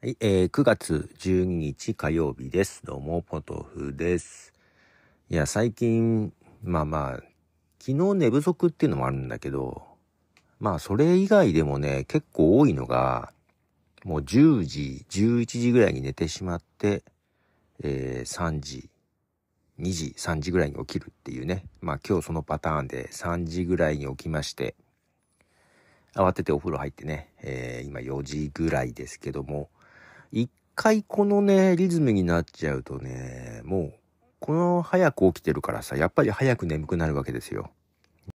はい、えー、9月12日火曜日です。どうも、ポトフです。いや、最近、まあまあ、昨日寝不足っていうのもあるんだけど、まあ、それ以外でもね、結構多いのが、もう10時、11時ぐらいに寝てしまって、えー、3時、2時、3時ぐらいに起きるっていうね。まあ、今日そのパターンで3時ぐらいに起きまして、慌ててお風呂入ってね、えー、今4時ぐらいですけども、一回このね、リズムになっちゃうとね、もう、この早く起きてるからさ、やっぱり早く眠くなるわけですよ。